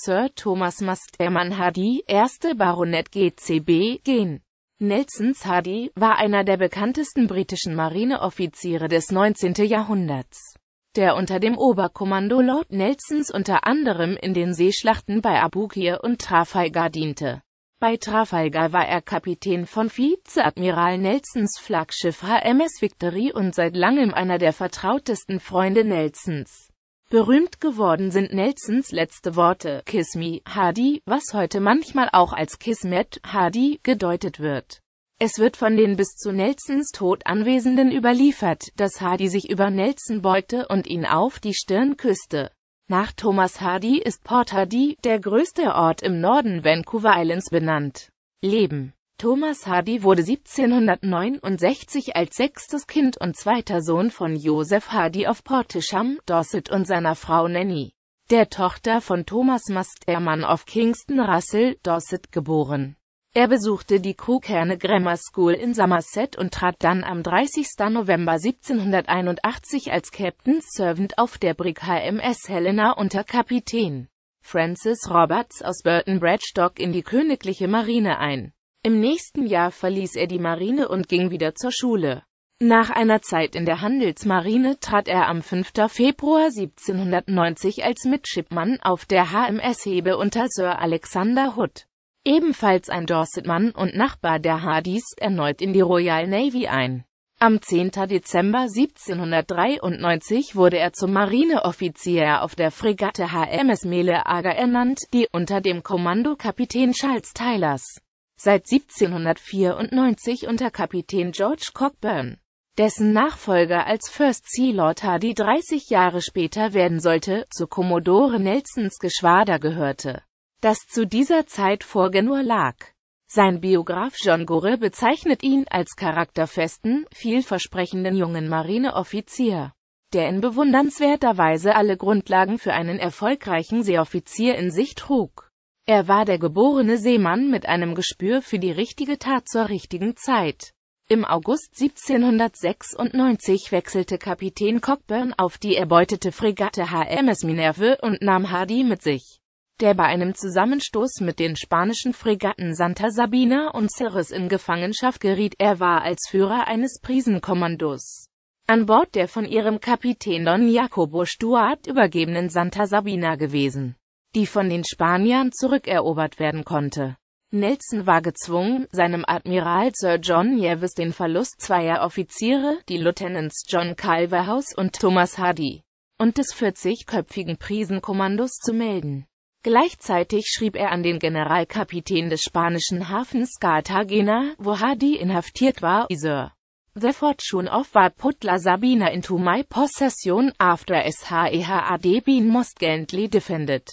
Sir Thomas Masterman Hardy, erste Baronet GCB, gen. Nelsons Hardy, war einer der bekanntesten britischen Marineoffiziere des 19. Jahrhunderts, der unter dem Oberkommando Lord Nelsons unter anderem in den Seeschlachten bei Abukir und Trafalgar diente. Bei Trafalgar war er Kapitän von Vizeadmiral Nelsons Flaggschiff HMS Victory und seit langem einer der vertrautesten Freunde Nelsons. Berühmt geworden sind Nelsons letzte Worte Kiss me, Hardy, was heute manchmal auch als Kismet, Hardy, gedeutet wird. Es wird von den bis zu Nelsons Tod Anwesenden überliefert, dass Hardy sich über Nelson beugte und ihn auf die Stirn küsste. Nach Thomas Hardy ist Port Hardy, der größte Ort im Norden Vancouver Islands benannt. Leben Thomas Hardy wurde 1769 als sechstes Kind und zweiter Sohn von Joseph Hardy auf Portisham, Dorset und seiner Frau Nanny, der Tochter von Thomas Masterman auf Kingston Russell, Dorset, geboren. Er besuchte die Crewkerne Grammar School in Somerset und trat dann am 30. November 1781 als Captain's Servant auf der Brig HMS Helena unter Kapitän Francis Roberts aus Burton Bradstock in die Königliche Marine ein. Im nächsten Jahr verließ er die Marine und ging wieder zur Schule. Nach einer Zeit in der Handelsmarine trat er am 5. Februar 1790 als Midshipman auf der HMS Hebe unter Sir Alexander Hood, ebenfalls ein Dorsetmann und Nachbar der Hardys, erneut in die Royal Navy ein. Am 10. Dezember 1793 wurde er zum Marineoffizier auf der Fregatte HMS Meleager ernannt, die unter dem Kommando Kapitän Charles Tylers seit 1794 unter Kapitän George Cockburn, dessen Nachfolger als First Sea Lord Hardy 30 Jahre später werden sollte, zu Kommodore Nelsons Geschwader gehörte, das zu dieser Zeit vor Genua lag. Sein Biograf John Gore bezeichnet ihn als charakterfesten, vielversprechenden jungen Marineoffizier, der in bewundernswerter Weise alle Grundlagen für einen erfolgreichen Seeoffizier in sich trug. Er war der geborene Seemann mit einem Gespür für die richtige Tat zur richtigen Zeit. Im August 1796 wechselte Kapitän Cockburn auf die erbeutete Fregatte HMS Minerve und nahm Hardy mit sich, der bei einem Zusammenstoß mit den spanischen Fregatten Santa Sabina und Ceres in Gefangenschaft geriet. Er war als Führer eines Prisenkommandos an Bord der von ihrem Kapitän Don Jacobo Stuart übergebenen Santa Sabina gewesen die von den Spaniern zurückerobert werden konnte. Nelson war gezwungen, seinem Admiral Sir John Jervis den Verlust zweier Offiziere, die Lieutenants John Calverhouse und Thomas Hardy, und des 40-köpfigen Prisenkommandos zu melden. Gleichzeitig schrieb er an den Generalkapitän des spanischen Hafens Cartagena, wo Hardy inhaftiert war, Sir. The fortune of war put la Sabina into my possession after SHEHAD been most gently defended.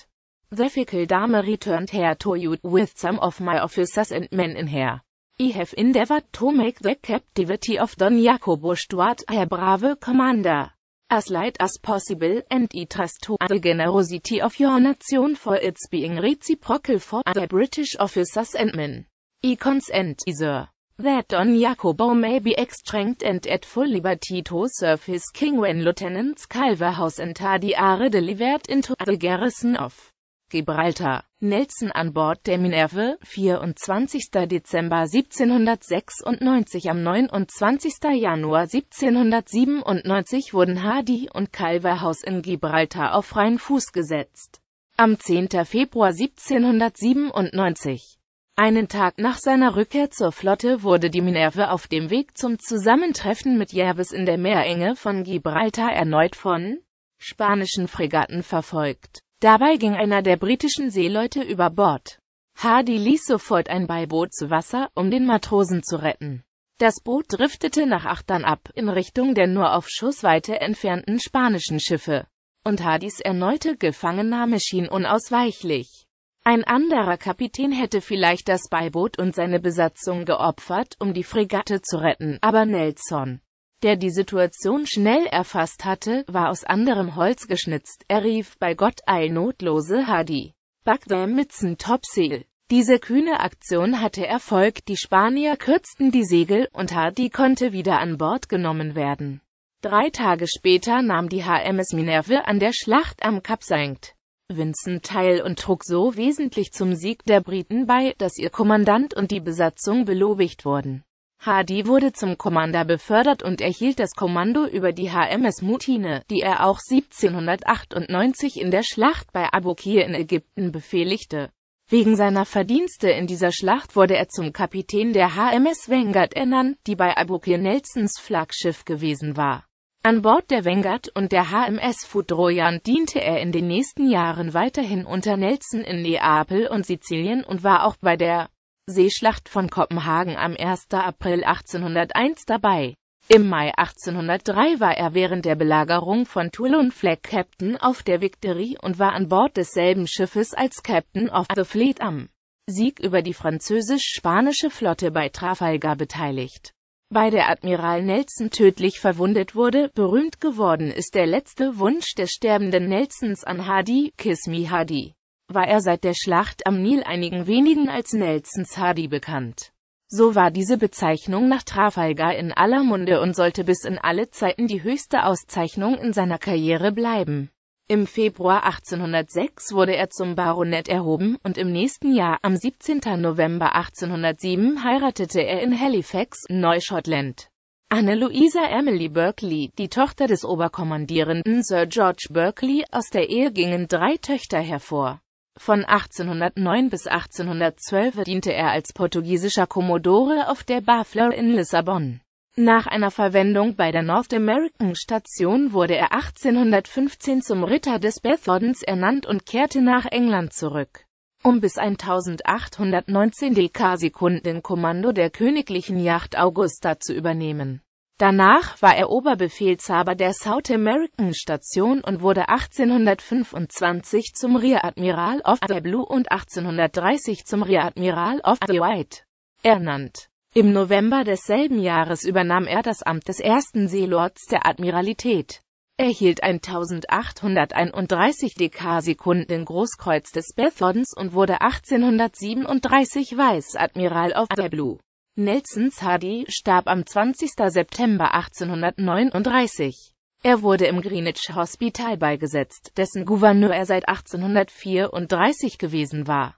The fickle dame returned here to you with some of my officers and men in here. I have endeavored to make the captivity of Don Jacobo Stuart a brave commander. As light as possible and I trust to the generosity of your nation for its being reciprocal for the British officers and men. I consent, sir, that Don Jacobo may be exchanged and at full liberty to serve his king when Lieutenants Calverhouse and Hardy are delivered into the garrison of Gibraltar. Nelson an Bord der Minerve, 24. Dezember 1796 Am 29. Januar 1797 wurden Hardy und Calverhaus in Gibraltar auf freien Fuß gesetzt. Am 10. Februar 1797 einen Tag nach seiner Rückkehr zur Flotte wurde die Minerve auf dem Weg zum Zusammentreffen mit Jervis in der Meerenge von Gibraltar erneut von spanischen Fregatten verfolgt. Dabei ging einer der britischen Seeleute über Bord. Hardy ließ sofort ein Beiboot zu Wasser, um den Matrosen zu retten. Das Boot driftete nach Achtern ab, in Richtung der nur auf Schussweite entfernten spanischen Schiffe. Und Hardys erneute Gefangennahme schien unausweichlich. Ein anderer Kapitän hätte vielleicht das Beiboot und seine Besatzung geopfert, um die Fregatte zu retten, aber Nelson der die Situation schnell erfasst hatte, war aus anderem Holz geschnitzt. Er rief bei Gott ein Notlose Hadi. Bagdam Mitzen Topseel. Diese kühne Aktion hatte Erfolg, die Spanier kürzten die Segel, und Hardy konnte wieder an Bord genommen werden. Drei Tage später nahm die HMS Minerve an der Schlacht am Kap Sankt Vincent teil und trug so wesentlich zum Sieg der Briten bei, dass ihr Kommandant und die Besatzung belobigt wurden. Hadi wurde zum Commander befördert und erhielt das Kommando über die HMS Mutine, die er auch 1798 in der Schlacht bei Abukir in Ägypten befehligte. Wegen seiner Verdienste in dieser Schlacht wurde er zum Kapitän der HMS Vanguard ernannt, die bei Abukir Nelsons Flaggschiff gewesen war. An Bord der Vanguard und der HMS Fudroyan diente er in den nächsten Jahren weiterhin unter Nelson in Neapel und Sizilien und war auch bei der Seeschlacht von Kopenhagen am 1. April 1801 dabei. Im Mai 1803 war er während der Belagerung von Toulon Flag Captain auf der Victory und war an Bord desselben Schiffes als Captain of the Fleet am Sieg über die französisch-spanische Flotte bei Trafalgar beteiligt. Bei der Admiral Nelson tödlich verwundet wurde, berühmt geworden ist der letzte Wunsch des sterbenden Nelsons an Hardy, Kiss Me Hardy war er seit der Schlacht am Nil einigen wenigen als Nelsons Hardy bekannt. So war diese Bezeichnung nach Trafalgar in aller Munde und sollte bis in alle Zeiten die höchste Auszeichnung in seiner Karriere bleiben. Im Februar 1806 wurde er zum Baronet erhoben und im nächsten Jahr, am 17. November 1807, heiratete er in Halifax, Neuschottland. Anne-Louisa Emily Berkeley, die Tochter des Oberkommandierenden Sir George Berkeley, aus der Ehe gingen drei Töchter hervor. Von 1809 bis 1812 diente er als portugiesischer Kommodore auf der Barfleur in Lissabon. Nach einer Verwendung bei der North American Station wurde er 1815 zum Ritter des Bethordens ernannt und kehrte nach England zurück, um bis 1819 die K-Sekunden-Kommando der königlichen Yacht Augusta zu übernehmen Danach war er Oberbefehlshaber der South American Station und wurde 1825 zum Rear Admiral of the Blue und 1830 zum Rear Admiral of the White ernannt. Im November desselben Jahres übernahm er das Amt des ersten Seelords der Admiralität. Er hielt ein 1831 Dekarsekunden Großkreuz des Bethordens und wurde 1837 Weiß Admiral of the Blue. Nelson Sardi starb am 20. September 1839. Er wurde im Greenwich Hospital beigesetzt, dessen Gouverneur er seit 1834 gewesen war.